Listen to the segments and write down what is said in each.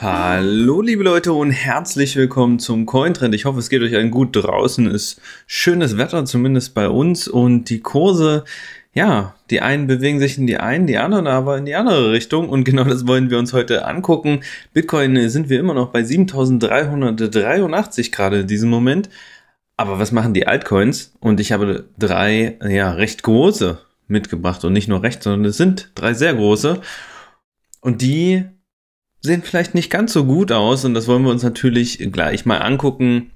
Hallo liebe Leute und herzlich willkommen zum Cointrend. Ich hoffe, es geht euch allen gut draußen. Ist schönes Wetter, zumindest bei uns. Und die Kurse, ja, die einen bewegen sich in die einen, die anderen aber in die andere Richtung. Und genau das wollen wir uns heute angucken. Bitcoin sind wir immer noch bei 7383 gerade in diesem Moment. Aber was machen die Altcoins? Und ich habe drei, ja, recht große mitgebracht. Und nicht nur recht, sondern es sind drei sehr große. Und die sehen vielleicht nicht ganz so gut aus. Und das wollen wir uns natürlich gleich mal angucken.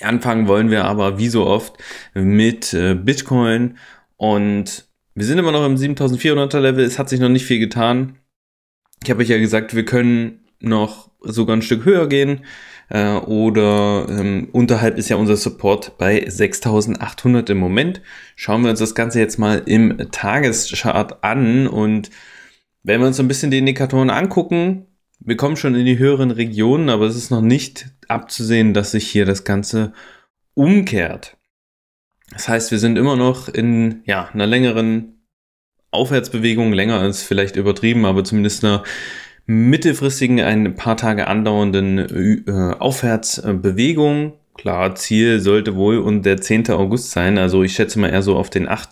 Anfangen wollen wir aber, wie so oft, mit äh, Bitcoin. Und wir sind immer noch im 7400er Level. Es hat sich noch nicht viel getan. Ich habe euch ja gesagt, wir können noch sogar ein Stück höher gehen äh, oder ähm, unterhalb ist ja unser Support bei 6800 im Moment. Schauen wir uns das Ganze jetzt mal im Tageschart an und wenn wir uns so ein bisschen die Indikatoren angucken, wir kommen schon in die höheren Regionen, aber es ist noch nicht abzusehen, dass sich hier das Ganze umkehrt. Das heißt, wir sind immer noch in ja, einer längeren Aufwärtsbewegung, länger als vielleicht übertrieben, aber zumindest einer mittelfristigen, ein paar Tage andauernden äh, Aufwärtsbewegung. Klar, Ziel sollte wohl und der 10. August sein, also ich schätze mal eher so auf den 8.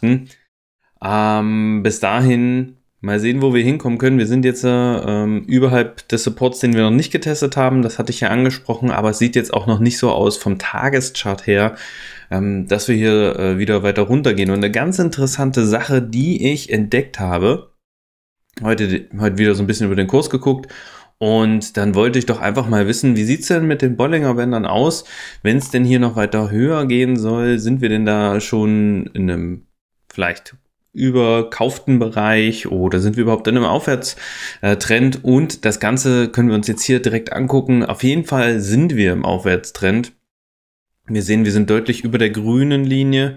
Ähm, bis dahin mal sehen, wo wir hinkommen können. Wir sind jetzt äh, ähm, überhalb des Supports, den wir noch nicht getestet haben. Das hatte ich ja angesprochen, aber es sieht jetzt auch noch nicht so aus vom Tageschart her, ähm, dass wir hier äh, wieder weiter runtergehen. Und eine ganz interessante Sache, die ich entdeckt habe, heute, heute wieder so ein bisschen über den Kurs geguckt. Und dann wollte ich doch einfach mal wissen, wie sieht's denn mit den Bollinger Bändern aus? Wenn es denn hier noch weiter höher gehen soll, sind wir denn da schon in einem vielleicht überkauften Bereich oder sind wir überhaupt in einem Aufwärtstrend? Und das Ganze können wir uns jetzt hier direkt angucken. Auf jeden Fall sind wir im Aufwärtstrend. Wir sehen, wir sind deutlich über der grünen Linie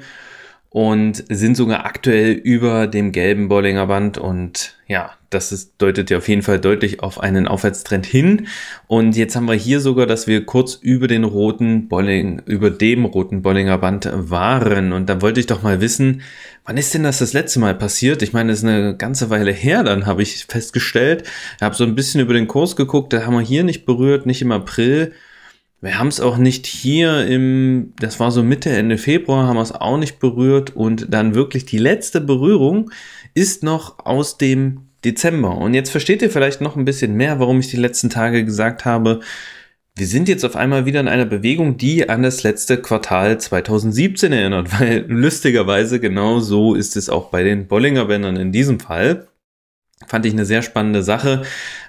und sind sogar aktuell über dem gelben Bollinger Band und ja, das ist, deutet ja auf jeden Fall deutlich auf einen Aufwärtstrend hin und jetzt haben wir hier sogar, dass wir kurz über den roten Bolling, über dem roten Bollinger Band waren und da wollte ich doch mal wissen, wann ist denn das das letzte Mal passiert? Ich meine, das ist eine ganze Weile her, dann habe ich festgestellt, Ich habe so ein bisschen über den Kurs geguckt, da haben wir hier nicht berührt, nicht im April, wir haben es auch nicht hier im, das war so Mitte, Ende Februar, haben wir es auch nicht berührt und dann wirklich die letzte Berührung ist noch aus dem Dezember. Und jetzt versteht ihr vielleicht noch ein bisschen mehr, warum ich die letzten Tage gesagt habe, wir sind jetzt auf einmal wieder in einer Bewegung, die an das letzte Quartal 2017 erinnert, weil lustigerweise genau so ist es auch bei den Bollinger Bändern in diesem Fall. Fand ich eine sehr spannende Sache,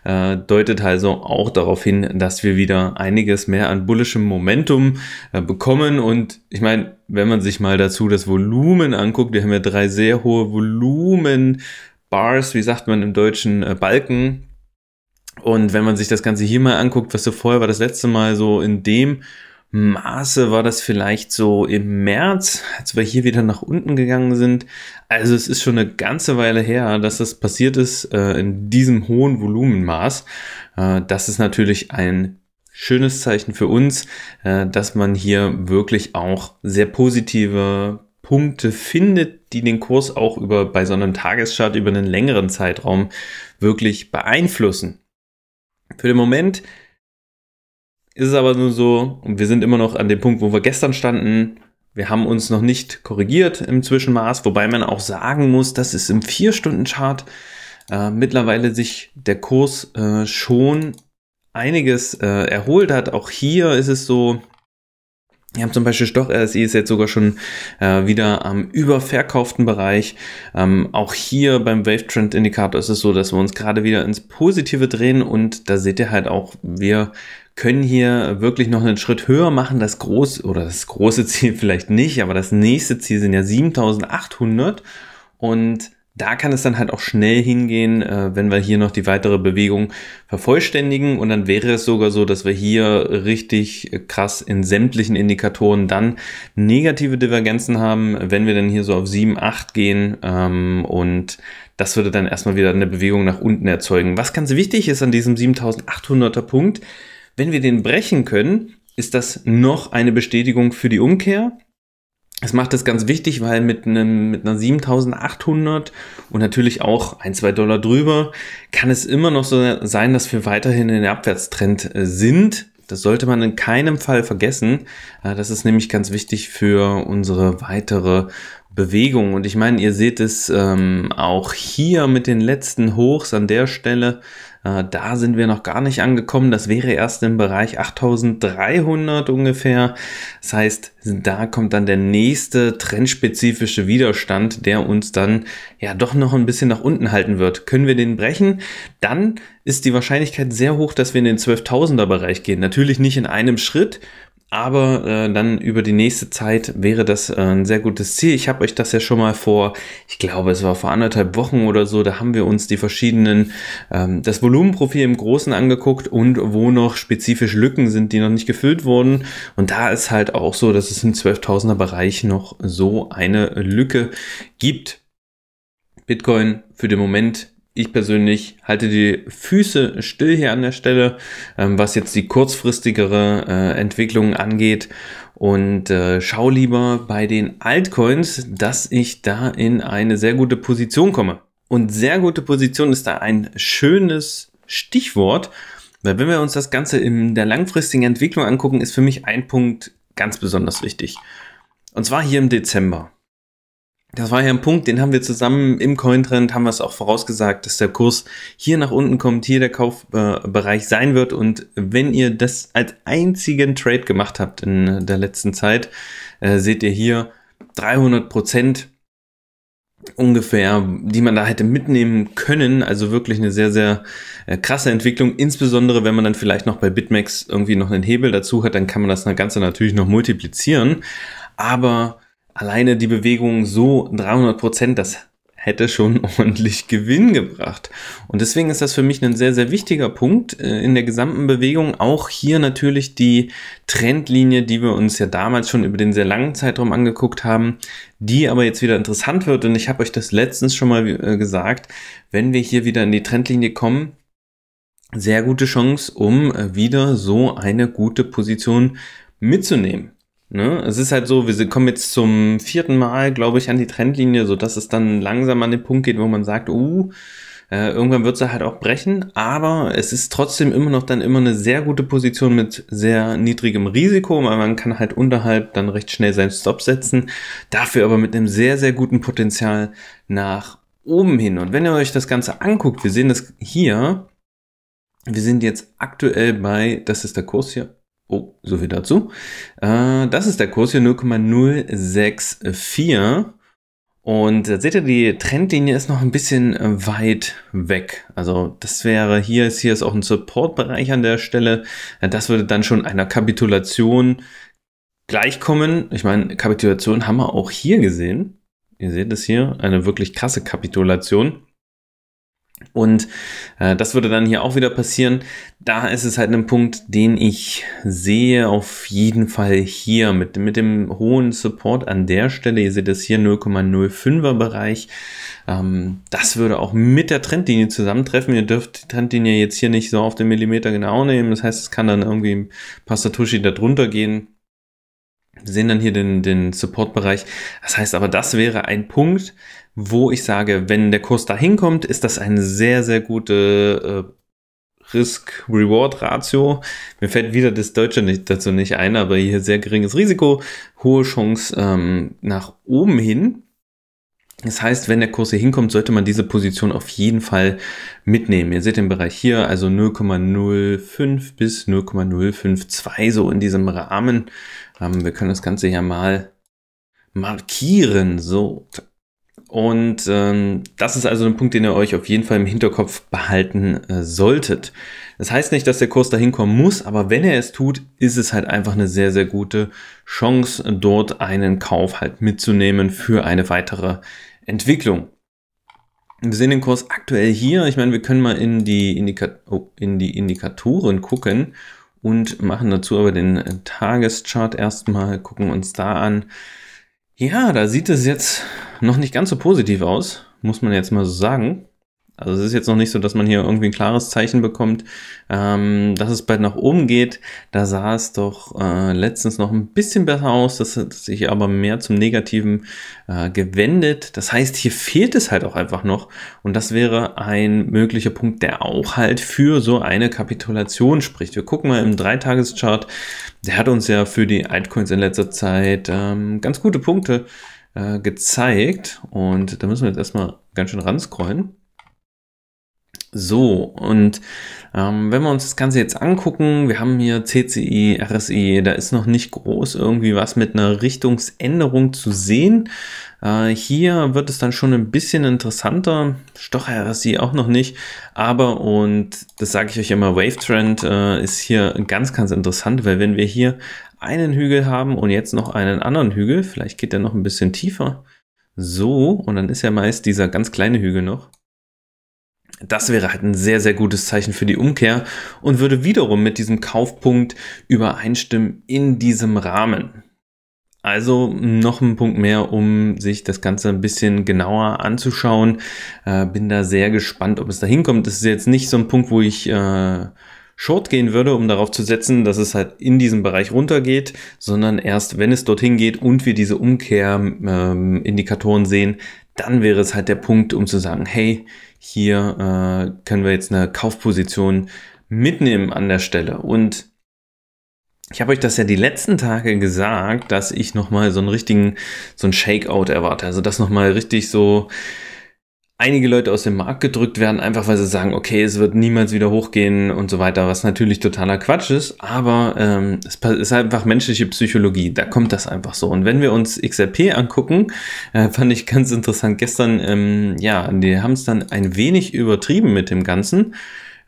äh, deutet also auch darauf hin, dass wir wieder einiges mehr an bullischem Momentum äh, bekommen. Und ich meine, wenn man sich mal dazu das Volumen anguckt, wir haben ja drei sehr hohe Volumen-Bars, wie sagt man im deutschen äh, Balken. Und wenn man sich das Ganze hier mal anguckt, was so vorher war, das letzte Mal so in dem Maße war das vielleicht so im März, als wir hier wieder nach unten gegangen sind. Also es ist schon eine ganze Weile her, dass das passiert ist äh, in diesem hohen Volumenmaß. Äh, das ist natürlich ein schönes Zeichen für uns, äh, dass man hier wirklich auch sehr positive Punkte findet, die den Kurs auch über bei so einem Tagesschart über einen längeren Zeitraum wirklich beeinflussen. Für den Moment ist es aber nur so, und wir sind immer noch an dem Punkt, wo wir gestern standen. Wir haben uns noch nicht korrigiert im Zwischenmaß, wobei man auch sagen muss, dass es im 4-Stunden-Chart äh, mittlerweile sich der Kurs äh, schon einiges äh, erholt hat. Auch hier ist es so, wir haben zum Beispiel Stoch RSI ist jetzt sogar schon äh, wieder am überverkauften Bereich. Ähm, auch hier beim Wave Trend Indikator ist es so, dass wir uns gerade wieder ins Positive drehen und da seht ihr halt auch, wir können hier wirklich noch einen Schritt höher machen. Das große oder das große Ziel vielleicht nicht, aber das nächste Ziel sind ja 7800 und da kann es dann halt auch schnell hingehen, äh, wenn wir hier noch die weitere Bewegung vervollständigen. Und dann wäre es sogar so, dass wir hier richtig krass in sämtlichen Indikatoren dann negative Divergenzen haben, wenn wir dann hier so auf 7, 8 gehen. Ähm, und das würde dann erstmal wieder eine Bewegung nach unten erzeugen. Was ganz wichtig ist an diesem 7800er Punkt, wenn wir den brechen können, ist das noch eine Bestätigung für die Umkehr. Es macht das ganz wichtig, weil mit, einem, mit einer 7800 und natürlich auch ein, zwei Dollar drüber kann es immer noch so sein, dass wir weiterhin in der Abwärtstrend äh, sind. Das sollte man in keinem Fall vergessen. Äh, das ist nämlich ganz wichtig für unsere weitere Bewegung. Und ich meine, ihr seht es ähm, auch hier mit den letzten Hochs an der Stelle äh, da sind wir noch gar nicht angekommen. Das wäre erst im Bereich 8300 ungefähr. Das heißt, da kommt dann der nächste trendspezifische Widerstand, der uns dann ja doch noch ein bisschen nach unten halten wird. Können wir den brechen? Dann ist die Wahrscheinlichkeit sehr hoch, dass wir in den 12.000er Bereich gehen. Natürlich nicht in einem Schritt. Aber äh, dann über die nächste Zeit wäre das äh, ein sehr gutes Ziel. Ich habe euch das ja schon mal vor, ich glaube, es war vor anderthalb Wochen oder so, da haben wir uns die verschiedenen, ähm, das Volumenprofil im Großen angeguckt und wo noch spezifisch Lücken sind, die noch nicht gefüllt wurden. Und da ist halt auch so, dass es im 12.000er Bereich noch so eine Lücke gibt. Bitcoin für den Moment ich persönlich halte die Füße still hier an der Stelle, ähm, was jetzt die kurzfristigere äh, Entwicklung angeht und äh, schau lieber bei den Altcoins, dass ich da in eine sehr gute Position komme. Und sehr gute Position ist da ein schönes Stichwort, weil wenn wir uns das Ganze in der langfristigen Entwicklung angucken, ist für mich ein Punkt ganz besonders wichtig. Und zwar hier im Dezember. Das war ja ein Punkt, den haben wir zusammen im Cointrend, haben wir es auch vorausgesagt, dass der Kurs hier nach unten kommt, hier der Kaufbereich sein wird. Und wenn ihr das als einzigen Trade gemacht habt in der letzten Zeit, äh, seht ihr hier 300 Prozent ungefähr, die man da hätte mitnehmen können. Also wirklich eine sehr, sehr äh, krasse Entwicklung. Insbesondere, wenn man dann vielleicht noch bei Bitmax irgendwie noch einen Hebel dazu hat, dann kann man das Ganze natürlich noch multiplizieren. Aber alleine die Bewegung so 300 Prozent, das hätte schon ordentlich Gewinn gebracht. Und deswegen ist das für mich ein sehr, sehr wichtiger Punkt äh, in der gesamten Bewegung. Auch hier natürlich die Trendlinie, die wir uns ja damals schon über den sehr langen Zeitraum angeguckt haben, die aber jetzt wieder interessant wird. Und ich habe euch das letztens schon mal äh, gesagt, wenn wir hier wieder in die Trendlinie kommen, sehr gute Chance, um äh, wieder so eine gute Position mitzunehmen. Ne? Es ist halt so, wir kommen jetzt zum vierten Mal, glaube ich, an die Trendlinie, so dass es dann langsam an den Punkt geht, wo man sagt, uh, äh, irgendwann wird sie halt auch brechen, aber es ist trotzdem immer noch dann immer eine sehr gute Position mit sehr niedrigem Risiko, weil man kann halt unterhalb dann recht schnell seinen Stop setzen, dafür aber mit einem sehr, sehr guten Potenzial nach oben hin. Und wenn ihr euch das Ganze anguckt, wir sehen das hier, wir sind jetzt aktuell bei, das ist der Kurs hier, Oh, so viel dazu. Äh, das ist der Kurs hier 0,064. Und äh, seht ihr, die Trendlinie ist noch ein bisschen äh, weit weg. Also das wäre, hier ist, hier ist auch ein Support-Bereich an der Stelle. Äh, das würde dann schon einer Kapitulation gleichkommen. Ich meine, Kapitulation haben wir auch hier gesehen. Ihr seht es hier, eine wirklich krasse Kapitulation. Und äh, das würde dann hier auch wieder passieren. Da ist es halt ein Punkt, den ich sehe auf jeden Fall hier mit, mit dem hohen Support an der Stelle. Ihr seht das hier 0,05er Bereich. Ähm, das würde auch mit der Trendlinie zusammentreffen. Ihr dürft die Trendlinie jetzt hier nicht so auf den Millimeter genau nehmen. Das heißt, es kann dann irgendwie ein Pastatushi da drunter gehen. Wir sehen dann hier den, den Support-Bereich. Das heißt aber, das wäre ein Punkt, wo ich sage, wenn der Kurs da hinkommt, ist das eine sehr, sehr gute äh, Risk-Reward-Ratio. Mir fällt wieder das Deutsche nicht, dazu nicht ein, aber hier sehr geringes Risiko, hohe Chance ähm, nach oben hin. Das heißt, wenn der Kurs hier hinkommt, sollte man diese Position auf jeden Fall mitnehmen. Ihr seht den Bereich hier, also 0,05 bis 0,052, so in diesem Rahmen. Ähm, wir können das Ganze ja mal markieren. So, und ähm, das ist also ein Punkt, den ihr euch auf jeden Fall im Hinterkopf behalten äh, solltet. Das heißt nicht, dass der Kurs dahin kommen muss, aber wenn er es tut, ist es halt einfach eine sehr, sehr gute Chance, dort einen Kauf halt mitzunehmen für eine weitere Entwicklung. Wir sehen den Kurs aktuell hier. Ich meine, wir können mal in die, Indika oh, in die Indikatoren gucken und machen dazu aber den äh, Tageschart erstmal, gucken uns da an ja, da sieht es jetzt noch nicht ganz so positiv aus, muss man jetzt mal so sagen. Also es ist jetzt noch nicht so, dass man hier irgendwie ein klares Zeichen bekommt, ähm, dass es bald nach oben geht. Da sah es doch äh, letztens noch ein bisschen besser aus, das hat sich aber mehr zum Negativen äh, gewendet. Das heißt, hier fehlt es halt auch einfach noch und das wäre ein möglicher Punkt, der auch halt für so eine Kapitulation spricht. Wir gucken mal im Dreitageschart, der hat uns ja für die Altcoins in letzter Zeit ähm, ganz gute Punkte äh, gezeigt und da müssen wir jetzt erstmal ganz schön ranscrollen. So, und ähm, wenn wir uns das Ganze jetzt angucken, wir haben hier CCI, e, RSI, e, da ist noch nicht groß irgendwie was mit einer Richtungsänderung zu sehen. Äh, hier wird es dann schon ein bisschen interessanter, Stocher RSI e auch noch nicht, aber und das sage ich euch immer, Wavetrend äh, ist hier ganz, ganz interessant, weil wenn wir hier einen Hügel haben und jetzt noch einen anderen Hügel, vielleicht geht der noch ein bisschen tiefer, so, und dann ist ja meist dieser ganz kleine Hügel noch. Das wäre halt ein sehr, sehr gutes Zeichen für die Umkehr und würde wiederum mit diesem Kaufpunkt übereinstimmen in diesem Rahmen. Also noch ein Punkt mehr, um sich das Ganze ein bisschen genauer anzuschauen. Äh, bin da sehr gespannt, ob es da hinkommt. Das ist jetzt nicht so ein Punkt, wo ich äh, short gehen würde, um darauf zu setzen, dass es halt in diesem Bereich runtergeht, sondern erst wenn es dorthin geht und wir diese Umkehrindikatoren ähm, sehen, dann wäre es halt der Punkt, um zu sagen, hey, hier äh, können wir jetzt eine Kaufposition mitnehmen an der Stelle. Und ich habe euch das ja die letzten Tage gesagt, dass ich nochmal so einen richtigen, so einen Shakeout erwarte. Also das nochmal richtig so einige Leute aus dem Markt gedrückt werden, einfach weil sie sagen, okay, es wird niemals wieder hochgehen und so weiter, was natürlich totaler Quatsch ist, aber ähm, es ist einfach menschliche Psychologie, da kommt das einfach so. Und wenn wir uns XRP angucken, äh, fand ich ganz interessant, gestern, ähm, ja, die haben es dann ein wenig übertrieben mit dem Ganzen,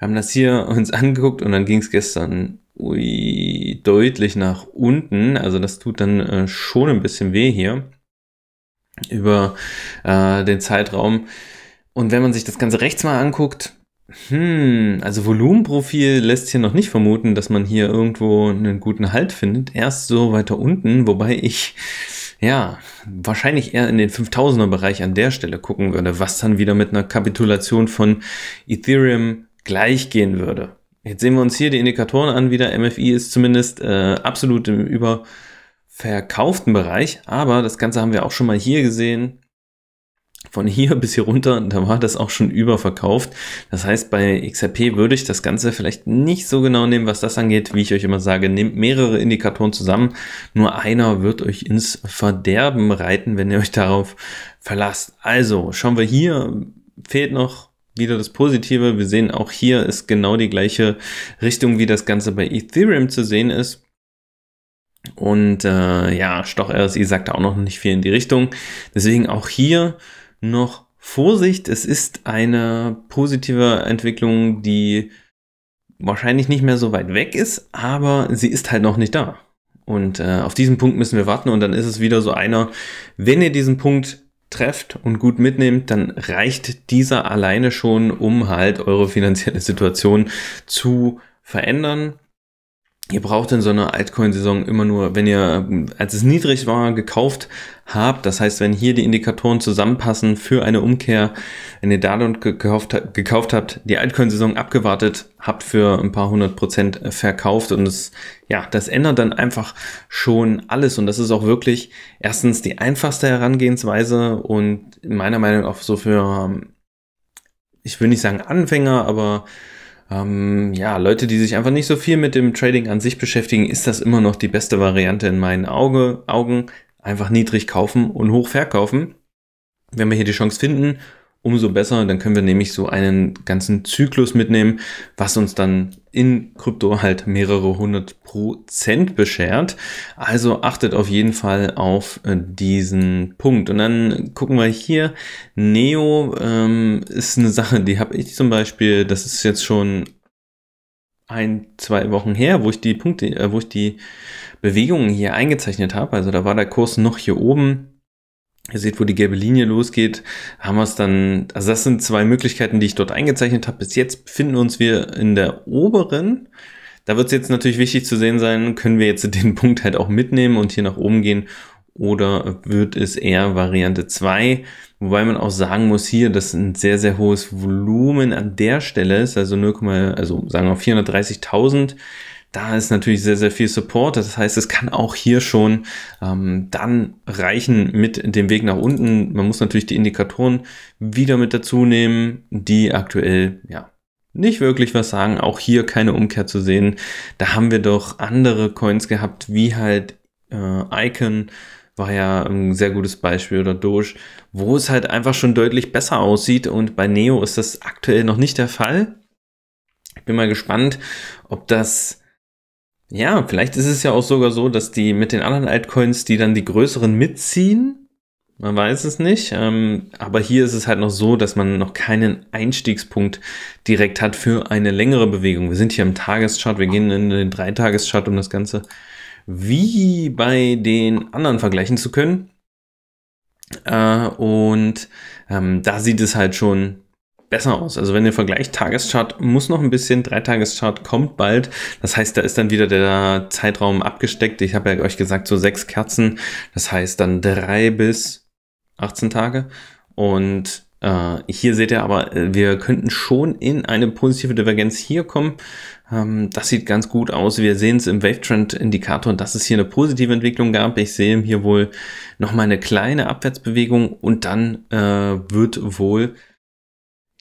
haben das hier uns angeguckt und dann ging es gestern ui, deutlich nach unten, also das tut dann äh, schon ein bisschen weh hier über äh, den Zeitraum. Und wenn man sich das Ganze rechts mal anguckt, hm, also Volumenprofil lässt hier noch nicht vermuten, dass man hier irgendwo einen guten Halt findet. Erst so weiter unten, wobei ich ja wahrscheinlich eher in den 5000er Bereich an der Stelle gucken würde, was dann wieder mit einer Kapitulation von Ethereum gleichgehen würde. Jetzt sehen wir uns hier die Indikatoren an wieder. MFI ist zumindest äh, absolut im überverkauften Bereich, aber das Ganze haben wir auch schon mal hier gesehen von hier bis hier runter, da war das auch schon überverkauft. Das heißt, bei XRP würde ich das Ganze vielleicht nicht so genau nehmen, was das angeht. Wie ich euch immer sage, nehmt mehrere Indikatoren zusammen. Nur einer wird euch ins Verderben reiten, wenn ihr euch darauf verlasst. Also schauen wir hier, fehlt noch wieder das Positive. Wir sehen auch hier ist genau die gleiche Richtung, wie das Ganze bei Ethereum zu sehen ist. Und äh, ja, Stoch RSI sagt auch noch nicht viel in die Richtung. Deswegen auch hier noch Vorsicht, es ist eine positive Entwicklung, die wahrscheinlich nicht mehr so weit weg ist, aber sie ist halt noch nicht da. Und äh, auf diesen Punkt müssen wir warten und dann ist es wieder so einer, wenn ihr diesen Punkt trefft und gut mitnehmt, dann reicht dieser alleine schon, um halt eure finanzielle Situation zu verändern ihr braucht in so einer Altcoin-Saison immer nur, wenn ihr, als es niedrig war, gekauft habt, das heißt, wenn hier die Indikatoren zusammenpassen für eine Umkehr, wenn ihr da dann gekauft, gekauft habt, die Altcoin-Saison abgewartet, habt für ein paar hundert Prozent verkauft und es, ja, das ändert dann einfach schon alles und das ist auch wirklich erstens die einfachste Herangehensweise und meiner Meinung nach so für, ich will nicht sagen Anfänger, aber ähm, ja, Leute, die sich einfach nicht so viel mit dem Trading an sich beschäftigen, ist das immer noch die beste Variante in meinen Auge, Augen. Einfach niedrig kaufen und hoch verkaufen. Wenn wir hier die Chance finden umso besser. Dann können wir nämlich so einen ganzen Zyklus mitnehmen, was uns dann in Krypto halt mehrere hundert Prozent beschert. Also achtet auf jeden Fall auf äh, diesen Punkt. Und dann gucken wir hier, Neo ähm, ist eine Sache, die habe ich zum Beispiel, das ist jetzt schon ein, zwei Wochen her, wo ich die Punkte, äh, wo ich die Bewegungen hier eingezeichnet habe. Also da war der Kurs noch hier oben Ihr seht, wo die gelbe Linie losgeht, haben wir es dann, also das sind zwei Möglichkeiten, die ich dort eingezeichnet habe. Bis jetzt befinden uns wir in der oberen. Da wird es jetzt natürlich wichtig zu sehen sein, können wir jetzt den Punkt halt auch mitnehmen und hier nach oben gehen oder wird es eher Variante 2, wobei man auch sagen muss hier, dass ein sehr, sehr hohes Volumen an der Stelle ist, also 0, also sagen wir 430.000. Da ist natürlich sehr, sehr viel Support. Das heißt, es kann auch hier schon ähm, dann reichen mit dem Weg nach unten. Man muss natürlich die Indikatoren wieder mit dazu nehmen, die aktuell ja nicht wirklich was sagen. Auch hier keine Umkehr zu sehen. Da haben wir doch andere Coins gehabt, wie halt äh, Icon war ja ein sehr gutes Beispiel oder Doge, wo es halt einfach schon deutlich besser aussieht und bei Neo ist das aktuell noch nicht der Fall. Ich bin mal gespannt, ob das ja, vielleicht ist es ja auch sogar so, dass die mit den anderen Altcoins, die dann die größeren mitziehen. Man weiß es nicht. Ähm, aber hier ist es halt noch so, dass man noch keinen Einstiegspunkt direkt hat für eine längere Bewegung. Wir sind hier im Tageschart, wir gehen in den Dreitageschart, um das Ganze wie bei den anderen vergleichen zu können. Äh, und ähm, da sieht es halt schon besser aus. Also wenn ihr vergleicht, Tageschart muss noch ein bisschen, drei Tageschart kommt bald. Das heißt, da ist dann wieder der Zeitraum abgesteckt. Ich habe ja euch gesagt, so sechs Kerzen. Das heißt dann drei bis 18 Tage. Und äh, hier seht ihr aber, wir könnten schon in eine positive Divergenz hier kommen. Ähm, das sieht ganz gut aus. Wir sehen es im Wave-Trend-Indikator, dass es hier eine positive Entwicklung gab. Ich sehe hier wohl nochmal eine kleine Abwärtsbewegung und dann äh, wird wohl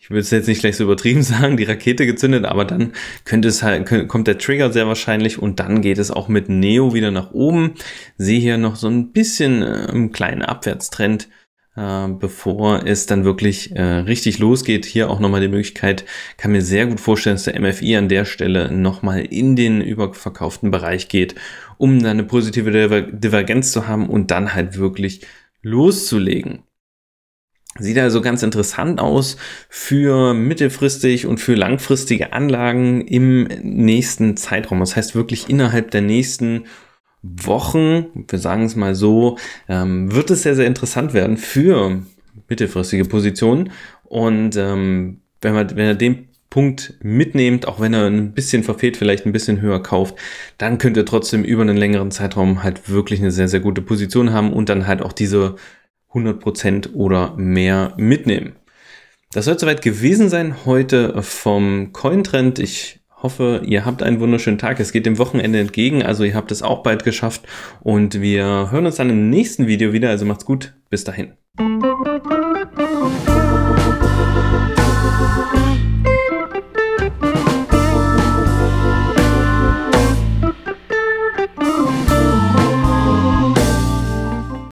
ich würde es jetzt nicht gleich so übertrieben sagen, die Rakete gezündet, aber dann könnte es halt, kommt der Trigger sehr wahrscheinlich und dann geht es auch mit Neo wieder nach oben. Sehe hier noch so ein bisschen äh, einen kleinen Abwärtstrend, äh, bevor es dann wirklich äh, richtig losgeht. Hier auch nochmal die Möglichkeit, kann mir sehr gut vorstellen, dass der MFI an der Stelle nochmal in den überverkauften Bereich geht, um dann eine positive Diver Divergenz zu haben und dann halt wirklich loszulegen. Sieht also ganz interessant aus für mittelfristig und für langfristige Anlagen im nächsten Zeitraum. Das heißt wirklich innerhalb der nächsten Wochen, wir sagen es mal so, ähm, wird es sehr, sehr interessant werden für mittelfristige Positionen. Und ähm, wenn, man, wenn ihr den Punkt mitnehmt, auch wenn er ein bisschen verfehlt, vielleicht ein bisschen höher kauft, dann könnt ihr trotzdem über einen längeren Zeitraum halt wirklich eine sehr, sehr gute Position haben und dann halt auch diese 100% oder mehr mitnehmen. Das soll soweit gewesen sein heute vom Cointrend. Ich hoffe, ihr habt einen wunderschönen Tag. Es geht dem Wochenende entgegen, also ihr habt es auch bald geschafft. Und wir hören uns dann im nächsten Video wieder. Also macht's gut. Bis dahin.